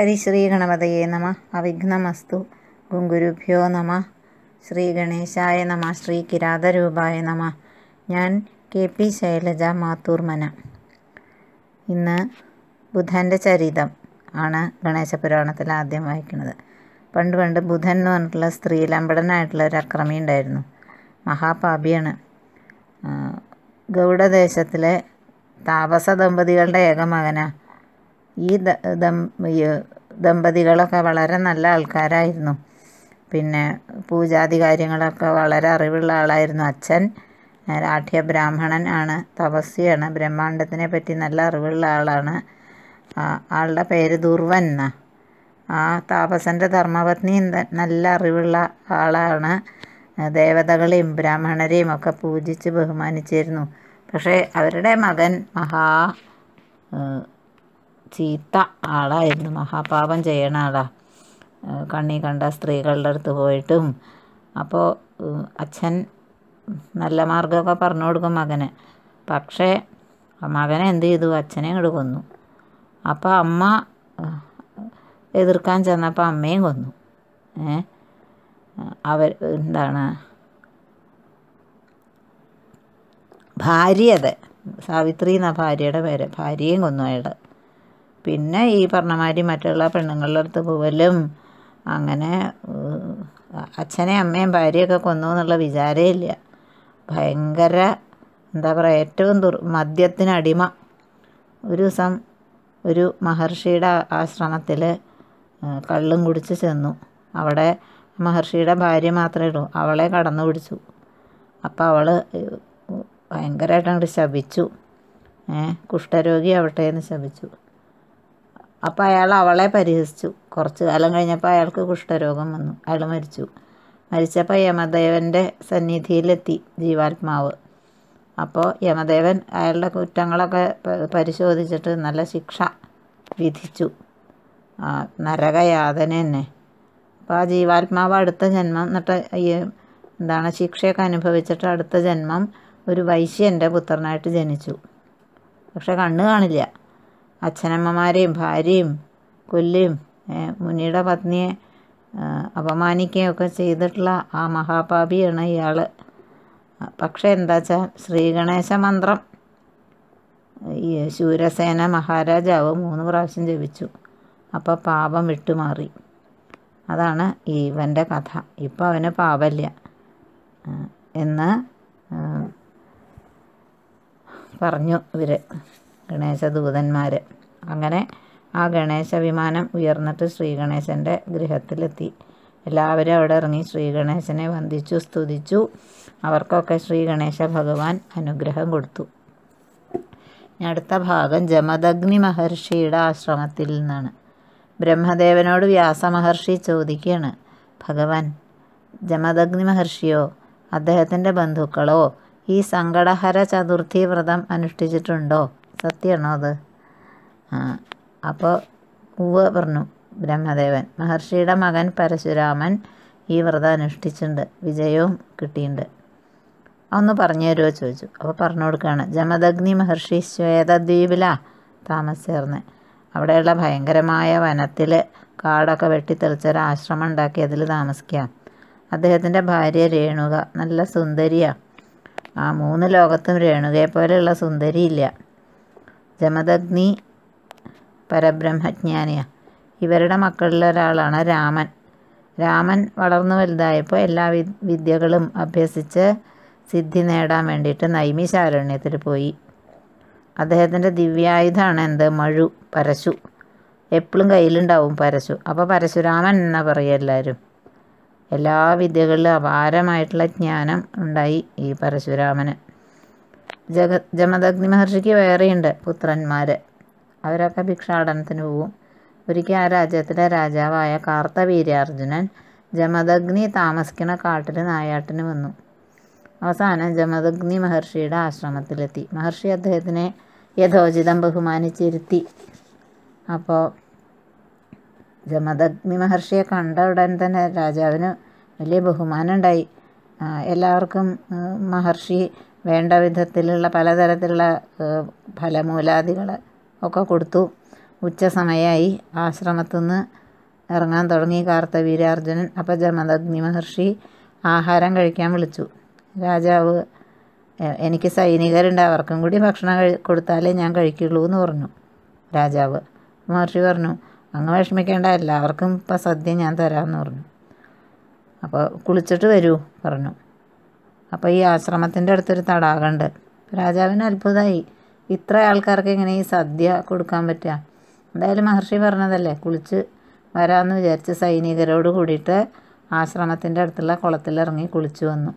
ഹരിശ്രീ ഗണപതയെ നമ അവിഘ്നമസ്തു ഗുങ്കുരുഭ്യോ നമ ശ്രീ ഗണേശായ നമ ശ്രീ കിരാതരൂപായ നമ ഞാൻ കെ പി ശൈലജ മാത്തൂർമന ഇന്ന് ബുധൻ്റെ ചരിതം ആണ് ഗണേശ പുരാണത്തിൽ ആദ്യം വായിക്കുന്നത് പണ്ട് പണ്ട് ബുധൻ എന്ന് പറഞ്ഞിട്ടുള്ള ലമ്പടനായിട്ടുള്ള ഒരു അക്രമി ഉണ്ടായിരുന്നു മഹാപാപിയാണ് ഗൗഡദേശത്തിലെ താപസ ദമ്പതികളുടെ ഏക മകനാണ് ഈ ദമ്പതികളൊക്കെ വളരെ നല്ല ആൾക്കാരായിരുന്നു പിന്നെ പൂജാതി കാര്യങ്ങളൊക്കെ വളരെ അറിവുള്ള ആളായിരുന്നു അച്ഛൻ രാഠ്യ ബ്രാഹ്മണൻ ആണ് തപസ്വിയാണ് ബ്രഹ്മാണ്ടത്തിനെ പറ്റി നല്ല അറിവുള്ള ആളാണ് ആളുടെ പേര് ദുർവൻ ആ താപസൻ്റെ ധർമ്മപത്നി നല്ല അറിവുള്ള ആളാണ് ദേവതകളെയും ബ്രാഹ്മണരെയും ഒക്കെ പൂജിച്ച് ബഹുമാനിച്ചിരുന്നു പക്ഷേ അവരുടെ മകൻ മഹാ ചീത്ത ആളായിരുന്നു മഹാപാപം ചെയ്യണ ആളാ കണ്ണി കണ്ട സ്ത്രീകളുടെ അടുത്ത് പോയിട്ടും അപ്പോൾ അച്ഛൻ നല്ല മാർഗമൊക്കെ പറഞ്ഞു കൊടുക്കും മകന് പക്ഷേ മകനെ എന്ത് ചെയ്തു അച്ഛനെ ഇങ്ങോട്ട് കൊന്നു അപ്പോൾ അമ്മ എതിർക്കാൻ ചെന്നപ്പോൾ അമ്മയും കൊന്നു ഏ അവർ എന്താണ് ഭാര്യ അതെ സാവിത്രി എന്ന ഭാര്യയുടെ പേര് ഭാര്യയും കൊന്നു അയാൾ പിന്നെ ഈ പറഞ്ഞമാതിരി മറ്റുള്ള പെണ്ണുങ്ങളുടെ അടുത്ത് പോവലും അങ്ങനെ അച്ഛനെ അമ്മയും ഭാര്യയൊക്കെ കൊന്നു എന്നുള്ള വിചാരേ ഇല്ല ഭയങ്കര എന്താ പറയുക ഏറ്റവും ദുർ മദ്യത്തിനടിമ ഒരു ദിവസം ഒരു മഹർഷിയുടെ ആശ്രമത്തിൽ കള്ളും കുടിച്ച് ചെന്നു അവിടെ മഹർഷിയുടെ ഭാര്യ മാത്രമേ ഉള്ളൂ അവളെ കടന്നു പിടിച്ചു അപ്പോൾ അവൾ ഭയങ്കരമായിട്ട് അങ്ങോട്ട് ശപിച്ചു ഏഹ് കുഷ്ഠരോഗി ആവട്ടെ ശപിച്ചു അപ്പോൾ അയാൾ അവളെ പരിഹസിച്ചു കുറച്ച് കാലം കഴിഞ്ഞപ്പോൾ അയാൾക്ക് കുഷ്ഠരോഗം വന്നു അയാൾ മരിച്ചു മരിച്ചപ്പോൾ യമദേവൻ്റെ സന്നിധിയിലെത്തി ജീവാത്മാവ് അപ്പോൾ യമദേവൻ അയാളുടെ കുറ്റങ്ങളൊക്കെ പരിശോധിച്ചിട്ട് നല്ല ശിക്ഷ വിധിച്ചു നരകയാതന തന്നെ അപ്പോൾ ആ ജീവാത്മാവ് അടുത്ത ജന്മം എന്നിട്ട് ഈ എന്താണ് ശിക്ഷയൊക്കെ അനുഭവിച്ചിട്ട് അടുത്ത ജന്മം ഒരു വൈശ്യൻ്റെ പുത്രനായിട്ട് ജനിച്ചു പക്ഷെ കണ്ണ് കാണില്ല അച്ഛനമ്മമാരെയും ഭാര്യയും കൊല്ലും മുനിയുടെ പത്നിയെ അപമാനിക്കുകയൊക്കെ ചെയ്തിട്ടുള്ള ആ മഹാപാപിയാണ് ഇയാൾ പക്ഷേ എന്താ വച്ചാൽ ശ്രീഗണേശ മന്ത്രം ഈ ശൂരസേന മഹാരാജാവ് മൂന്ന് പ്രാവശ്യം ജപിച്ചു അപ്പോൾ പാപം വിട്ടുമാറി അതാണ് ഇവൻ്റെ കഥ ഇപ്പം അവന് പാപമില്ല എന്ന് പറഞ്ഞു ഇവർ ഗണേശദൂതന്മാർ അങ്ങനെ ആ ഗണേശ വിമാനം ഉയർന്നിട്ട് ശ്രീഗണേശൻ്റെ ഗൃഹത്തിലെത്തി എല്ലാവരും അവിടെ ഇറങ്ങി ശ്രീഗണേശനെ വന്ദിച്ചു സ്തുതിച്ചു അവർക്കൊക്കെ ശ്രീഗണേശ ഭഗവാൻ അനുഗ്രഹം കൊടുത്തു അടുത്ത ഭാഗം ജമദഗ്നി മഹർഷിയുടെ ആശ്രമത്തിൽ നിന്നാണ് ബ്രഹ്മദേവനോട് വ്യാസമഹർഷി ചോദിക്കുകയാണ് ഭഗവാൻ ജമദഗ്നി മഹർഷിയോ അദ്ദേഹത്തിൻ്റെ ബന്ധുക്കളോ ഈ സങ്കടഹര ചതുർത്ഥി വ്രതം അനുഷ്ഠിച്ചിട്ടുണ്ടോ സത്യമാണോ അത് ആ അപ്പോൾ ഉവ്വ് പറഞ്ഞു ബ്രഹ്മദേവൻ മഹർഷിയുടെ മകൻ പരശുരാമൻ ഈ വ്രതം അനുഷ്ഠിച്ചിട്ടുണ്ട് വിജയവും കിട്ടിയിട്ടുണ്ട് ഒന്ന് പറഞ്ഞു തരുമോ ചോദിച്ചു അപ്പോൾ പറഞ്ഞു കൊടുക്കുകയാണ് ജമദഗ്നി മഹർഷി ശ്വേതദ്വീപിലാ താമസിച്ചേർന്ന് അവിടെയുള്ള ഭയങ്കരമായ വനത്തിൽ കാടൊക്കെ വെട്ടിത്തെളിച്ചൊരാശ്രമം ഉണ്ടാക്കി അതിൽ താമസിക്കാം അദ്ദേഹത്തിൻ്റെ ഭാര്യ രേണുക നല്ല സുന്ദരിയാണ് ആ മൂന്ന് ലോകത്തും രേണുകയെ പോലെയുള്ള സുന്ദരിയില്ല ജമദഗ്നി പരബ്രഹ്മജ്ഞാനിയ ഇവരുടെ മക്കളിലൊരാളാണ് രാമൻ രാമൻ വളർന്നു വലുതായപ്പോൾ എല്ലാ വിദ്യകളും അഭ്യസിച്ച് സിദ്ധി നേടാൻ വേണ്ടിയിട്ട് നൈമിശാരണ്യത്തിൽ പോയി അദ്ദേഹത്തിൻ്റെ ദിവ്യായുധമാണ് എന്ത് മഴു പരശു എപ്പോഴും കയ്യിലുണ്ടാവും പരശു അപ്പോൾ പരശുരാമൻ എന്നാ പറയും എല്ലാവരും എല്ലാ വിദ്യകളിലും അപാരമായിട്ടുള്ള ജ്ഞാനം ഉണ്ടായി ഈ പരശുരാമന് ജഗ ജമദഗ്നി മഹർഷിക്ക് വേറെയുണ്ട് പുത്രന്മാർ അവരൊക്കെ ഭിക്ഷാടനത്തിന് പോവും ഒരിക്കൽ ആ രാജ്യത്തിലെ രാജാവായ കാർത്തവീര്യാർജുനൻ ജമദഗ്നി താമസിക്കുന്ന കാട്ടിൽ നായാട്ടിന് വന്നു അവസാനം ജമദഗ്നി മഹർഷിയുടെ ആശ്രമത്തിലെത്തി മഹർഷി അദ്ദേഹത്തിനെ യഥോചിതം ബഹുമാനിച്ചിരുത്തി അപ്പോൾ ജമദഗ്നി മഹർഷിയെ കണ്ട ഉടൻ തന്നെ രാജാവിന് വലിയ ബഹുമാനം ഉണ്ടായി എല്ലാവർക്കും മഹർഷി വേണ്ട വിധത്തിലുള്ള പലതരത്തിലുള്ള ഫലമൂലാദികൾ ഒക്കെ കൊടുത്തു ഉച്ചസമയമായി ആശ്രമത്തു നിന്ന് ഇറങ്ങാൻ തുടങ്ങി വീരാർജുനൻ അപ്പം ജമദഗ്നി മഹർഷി ആഹാരം കഴിക്കാൻ വിളിച്ചു രാജാവ് എനിക്ക് സൈനികരുണ്ട് അവർക്കും കൂടി ഭക്ഷണം കഴി കൊടുത്താലേ ഞാൻ കഴിക്കുള്ളൂ എന്ന് പറഞ്ഞു രാജാവ് മഹർഷി പറഞ്ഞു അങ്ങ് വിഷമിക്കേണ്ട എല്ലാവർക്കും ഇപ്പം സദ്യ ഞാൻ തരാമെന്ന് പറഞ്ഞു അപ്പോൾ കുളിച്ചിട്ട് വരൂ പറഞ്ഞു അപ്പോൾ ഈ ആശ്രമത്തിൻ്റെ അടുത്തൊരു തടാകമുണ്ട് രാജാവിന് അത്ഭുതമായി ഇത്ര ആൾക്കാർക്ക് എങ്ങനെ ഈ സദ്യ കൊടുക്കാൻ പറ്റുക എന്തായാലും മഹർഷി പറഞ്ഞതല്ലേ കുളിച്ച് വരാമെന്ന് വിചാരിച്ച് സൈനികരോട് കൂടിയിട്ട് ആശ്രമത്തിൻ്റെ അടുത്തുള്ള കുളത്തിലിറങ്ങി കുളിച്ചു വന്നു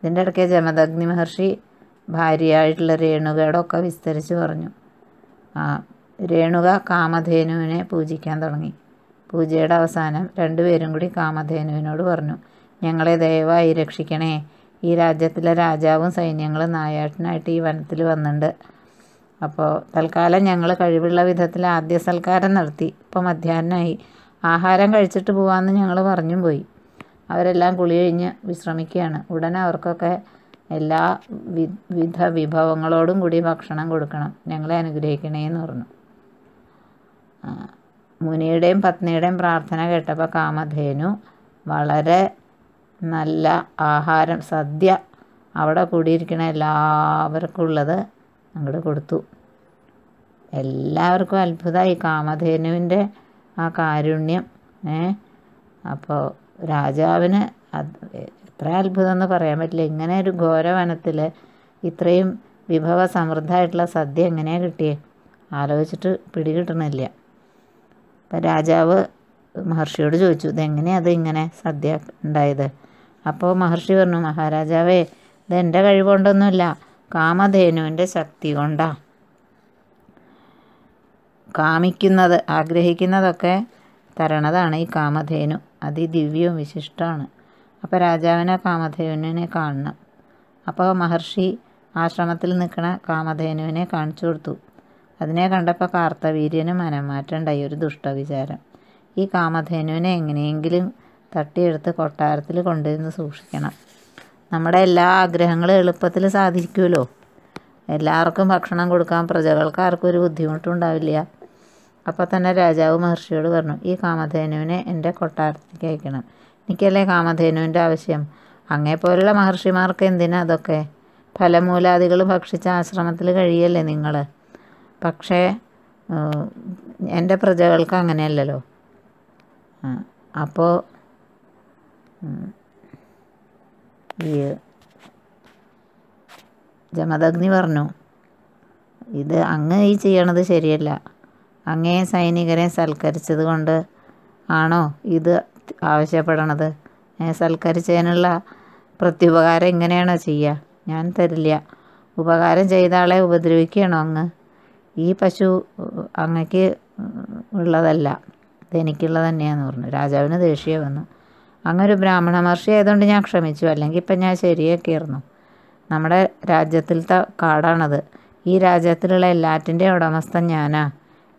ഇതിൻ്റെ ഇടയ്ക്ക് ജമദഗ്നി മഹർഷി ഭാര്യയായിട്ടുള്ള രേണുകയുടെ ഒക്കെ വിസ്തരിച്ച് പറഞ്ഞു ആ രേണുക കാമധേനുവിനെ പൂജിക്കാൻ തുടങ്ങി പൂജയുടെ അവസാനം രണ്ടുപേരും കൂടി കാമധേനുവിനോട് പറഞ്ഞു ഞങ്ങളെ ദയവായി രക്ഷിക്കണേ ഈ രാജ്യത്തിലെ രാജാവും സൈന്യങ്ങളും നായാട്ടിനായിട്ട് ഈ വനത്തിൽ വന്നിട്ടുണ്ട് അപ്പോൾ തൽക്കാലം ഞങ്ങൾ കഴിവുള്ള വിധത്തിൽ ആദ്യ സൽക്കാരം നടത്തി ഇപ്പോൾ മധ്യാഹ്നമായി ആഹാരം കഴിച്ചിട്ട് പോകാമെന്ന് ഞങ്ങൾ പറഞ്ഞും പോയി അവരെല്ലാം കുളി കഴിഞ്ഞ് വിശ്രമിക്കുകയാണ് ഉടനെ അവർക്കൊക്കെ എല്ലാ വിധ വിഭവങ്ങളോടും കൂടി ഭക്ഷണം കൊടുക്കണം ഞങ്ങളെ അനുഗ്രഹിക്കണേ എന്ന് പറഞ്ഞു മുനിയുടെയും പത്നിയുടെയും പ്രാർത്ഥന കേട്ടപ്പോൾ കാമധേനു വളരെ നല്ല ആഹാരം സദ്യ അവിടെ കൂടിയിരിക്കുന്ന എല്ലാവർക്കും ഉള്ളത് അങ്ങോട്ട് കൊടുത്തു എല്ലാവർക്കും അത്ഭുതമായി കാമധേനുവിൻ്റെ ആ കാരുണ്യം ഏ അപ്പോൾ രാജാവിന് അത് എത്ര അത്ഭുതം എന്ന് പറയാൻ പറ്റില്ല ഇങ്ങനെ ഒരു ഘോരവനത്തിൽ ഇത്രയും വിഭവ സമൃദ്ധമായിട്ടുള്ള സദ്യ എങ്ങനെയാണ് കിട്ടിയേ ആലോചിച്ചിട്ട് പിടികിട്ടണില്ല അപ്പം രാജാവ് മഹർഷിയോട് ചോദിച്ചു ഇതെങ്ങനെയാണ് അത് ഇങ്ങനെ സദ്യ ഉണ്ടായത് അപ്പോൾ മഹർഷി പറഞ്ഞു മഹാരാജാവേ ഇതെൻ്റെ കഴിവുകൊണ്ടൊന്നുമില്ല കാമധേനുവിൻ്റെ ശക്തി കൊണ്ടാ കാമിക്കുന്നത് ആഗ്രഹിക്കുന്നതൊക്കെ തരണതാണ് ഈ കാമധേനു അതിദിവ്യവും വിശിഷ്ടമാണ് അപ്പോൾ രാജാവിനെ കാമധേനുവിനെ കാണണം അപ്പോൾ മഹർഷി ആശ്രമത്തിൽ നിൽക്കണ കാമധേനുവിനെ കാണിച്ചു കൊടുത്തു അതിനെ കണ്ടപ്പോൾ കാർത്തവീര്യന് മനംമാറ്റമുണ്ടായി ഒരു ദുഷ്ടവിചാരം ഈ കാമധേനുവിനെ എങ്ങനെയെങ്കിലും തട്ടിയെടുത്ത് കൊട്ടാരത്തിൽ കൊണ്ടുവന്ന് സൂക്ഷിക്കണം നമ്മുടെ എല്ലാ ആഗ്രഹങ്ങളും എളുപ്പത്തിൽ സാധിക്കുമല്ലോ എല്ലാവർക്കും ഭക്ഷണം കൊടുക്കാൻ പ്രജകൾക്ക് ആർക്കും ഒരു ബുദ്ധിമുട്ടും ഉണ്ടാവില്ല അപ്പോൾ തന്നെ രാജാവ് മഹർഷിയോട് പറഞ്ഞു ഈ കാമധേനുവിനെ എൻ്റെ കൊട്ടാരത്തിലേക്ക് അയക്കണം എനിക്കല്ലേ കാമധേനുവിൻ്റെ ആവശ്യം അങ്ങേപ്പോലുള്ള മഹർഷിമാർക്ക് എന്തിനാ അതൊക്കെ ഫലമൂലാദികൾ ഭക്ഷിച്ച ആശ്രമത്തിൽ കഴിയല്ലേ നിങ്ങൾ പക്ഷേ എൻ്റെ പ്രജകൾക്ക് അങ്ങനെയല്ലല്ലോ അപ്പോൾ ജമദഗ്നി പറഞ്ഞു ഇത് അങ്ങ് ഈ ചെയ്യണത് ശരിയല്ല അങ്ങേ സൈനികരെ സൽക്കരിച്ചത് കൊണ്ട് ആണോ ഇത് ആവശ്യപ്പെടണത് സൽക്കരിച്ചതിനുള്ള പ്രത്യുപകാരം എങ്ങനെയാണോ ചെയ്യുക ഞാൻ തരില്ല ഉപകാരം ചെയ്ത ആളെ ഉപദ്രവിക്കുകയാണോ അങ്ങ് ഈ പശു അങ്ങക്ക് ഉള്ളതല്ല ഇതെനിക്കുള്ളത് തന്നെയാന്ന് പറഞ്ഞു രാജാവിന് ദേഷ്യം വന്നു അങ്ങനൊരു ബ്രാഹ്മണ മഹർഷി ആയതുകൊണ്ട് ഞാൻ ക്ഷമിച്ചു അല്ലെങ്കിൽ ഇപ്പം ഞാൻ ശരിയാക്കിയിരുന്നു നമ്മുടെ രാജ്യത്തിലത്തെ കാടാണത് ഈ രാജ്യത്തിലുള്ള എല്ലാറ്റിൻ്റെയും ഉടമസ്ഥൻ ഞാനാ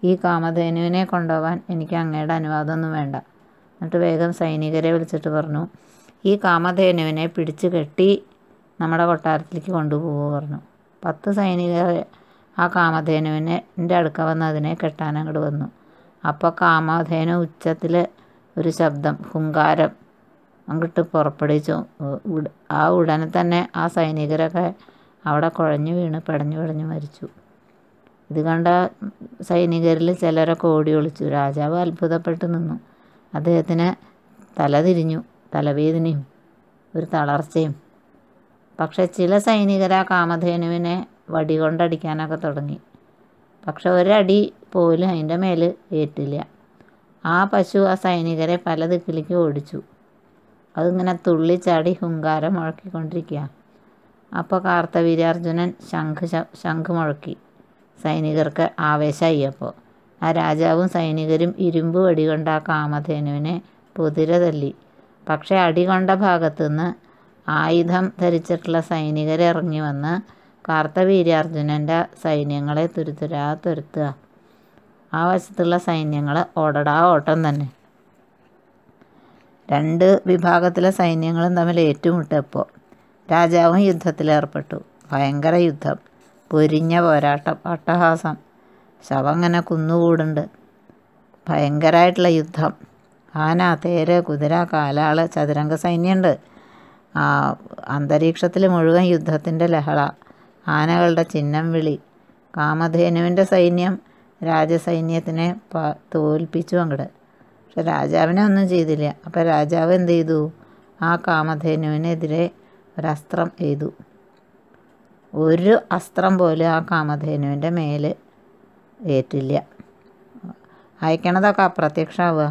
ഈ കാമധേനുവിനെ കൊണ്ടുപോകാൻ എനിക്ക് അങ്ങയുടെ അനുവാദമൊന്നും വേണ്ട എന്നിട്ട് വേഗം സൈനികരെ വിളിച്ചിട്ട് പറഞ്ഞു ഈ കാമധേനുവിനെ പിടിച്ചു കെട്ടി നമ്മുടെ കൊട്ടാരത്തിലേക്ക് കൊണ്ടുപോകുക പറഞ്ഞു പത്ത് സൈനികർ ആ കാമധേനുവിനെ എൻ്റെ അടുക്ക വന്ന് അതിനെ കെട്ടാൻ അങ്ങോട്ട് വന്നു അപ്പോൾ കാമധേനു ഉച്ചത്തിൽ ഒരു ശബ്ദം ഹുങ്കാരം അങ്ങോട്ട് പുറപ്പെടുവിച്ചു ആ ഉടനെ തന്നെ ആ സൈനികരൊക്കെ അവിടെ കുഴഞ്ഞു വീണ് പടഞ്ഞു പടഞ്ഞു മരിച്ചു ഇത് കണ്ട സൈനികരിൽ ചിലരൊക്കെ ഓടി ഒളിച്ചു രാജാവ് അത്ഭുതപ്പെട്ട് നിന്നു അദ്ദേഹത്തിന് തല തിരിഞ്ഞു തലവേദനയും ഒരു തളർച്ചയും പക്ഷെ ചില സൈനികർ ആ കാമധേനുവിനെ വടി കൊണ്ടടിക്കാനൊക്കെ തുടങ്ങി പക്ഷെ ഒരടി പോലും അതിൻ്റെ മേൽ ഏറ്റില്ല ആ പശു ആ സൈനികരെ പല ദിക്കിലേക്ക് ഓടിച്ചു അതിങ്ങനെ തുള്ളിച്ചാടി ഹുങ്കാരം മുഴക്കിക്കൊണ്ടിരിക്കുക അപ്പോൾ കാർത്തവീര്യാർജുനൻ ശംഖ് ശംഖ് മുഴക്കി സൈനികർക്ക് ആവേശമായി അപ്പോൾ ആ രാജാവും സൈനികരും ഇരുമ്പ് വെടികൊണ്ട് ആ കാമധേനുവിനെ പുതിര തല്ലി പക്ഷേ അടികൊണ്ട ഭാഗത്തുനിന്ന് ആയുധം ധരിച്ചിട്ടുള്ള സൈനികരെ ഇറങ്ങി വന്ന് കാർത്തവീര്യാർജുനൻ്റെ സൈന്യങ്ങളെ തുരുത്തുരാ തുരുത്തുക ആ വശത്തുള്ള സൈന്യങ്ങൾ ഓടടാ ഓട്ടം തന്നെ രണ്ട് വിഭാഗത്തിലെ സൈന്യങ്ങളും തമ്മിൽ ഏറ്റുമുട്ടപ്പോൾ രാജാവും യുദ്ധത്തിലേർപ്പെട്ടു ഭയങ്കര യുദ്ധം പൊരിഞ്ഞ പോരാട്ടം അട്ടഹാസം ശവങ്ങനെ കുന്നുകൂടുണ്ട് ഭയങ്കരമായിട്ടുള്ള യുദ്ധം ആന തേര് കുതിര കാലാള് ചതുരംഗ സൈന്യമുണ്ട് അന്തരീക്ഷത്തിൽ മുഴുവൻ യുദ്ധത്തിൻ്റെ ലഹള ആനകളുടെ ചിഹ്നം വിളി കാമധേനുവിൻ്റെ സൈന്യം രാജസൈന്യത്തിനെ തോൽപ്പിച്ചു അങ്ങോട്ട് പക്ഷെ രാജാവിനെ ഒന്നും ചെയ്തില്ല അപ്പോൾ രാജാവ് എന്ത് ചെയ്തു ആ കാമധേനുവിനെതിരെ ഒരസ്ത്രം എയ്തു ഒരു അസ്ത്രം പോലും ആ കാമധേനുവിൻ്റെ മേൽ ഏറ്റില്ല അയക്കണതൊക്കെ അപ്രത്യക്ഷമാവുക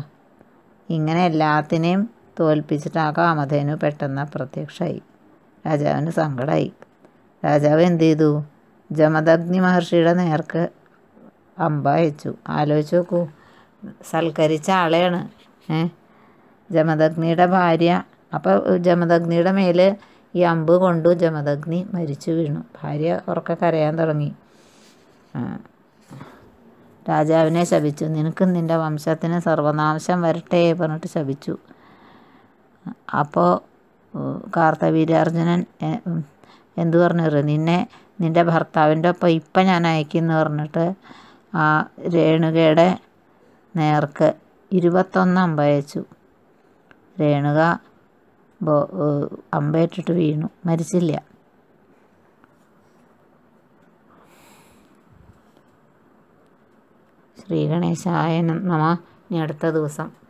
ഇങ്ങനെ എല്ലാത്തിനെയും തോൽപ്പിച്ചിട്ട് ആ കാമധേനു പെട്ടെന്ന് അപ്രത്യക്ഷമായി രാജാവിന് സങ്കടമായി രാജാവ് എന്ത് ചെയ്തു ജമദഗ്നി മഹർഷിയുടെ നേർക്ക് അമ്പ അയച്ചു ആലോചിച്ച് നോക്കൂ സൽക്കരിച്ച ആളെയാണ് ജമദഗ്നിയുടെ ഭാര്യ അപ്പോൾ ജമദഗ്നിയുടെ മേലെ ഈ അമ്പ് കൊണ്ടു ജമദഗ്നി മരിച്ചു വീണു ഭാര്യ ഉറക്കെ കരയാൻ തുടങ്ങി രാജാവിനെ ശപിച്ചു നിനക്ക് നിൻ്റെ വംശത്തിന് സർവനാശം വരട്ടെ പറഞ്ഞിട്ട് ശപിച്ചു അപ്പോൾ കാർത്തവീരാർജുനൻ എന്തു പറഞ്ഞു നിന്നെ നിൻ്റെ ഭർത്താവിൻ്റെ ഒപ്പം ഇപ്പം ഞാൻ അയക്കുന്നു പറഞ്ഞിട്ട് ആ രേണുകയുടെ നേർക്ക് ഇരുപത്തൊന്നാം വയച്ചു രേണുക അമ്പേറ്റിട്ട് വീണു മരിച്ചില്ല ശ്രീ ഗണേശായ നമ ഇനി അടുത്ത ദിവസം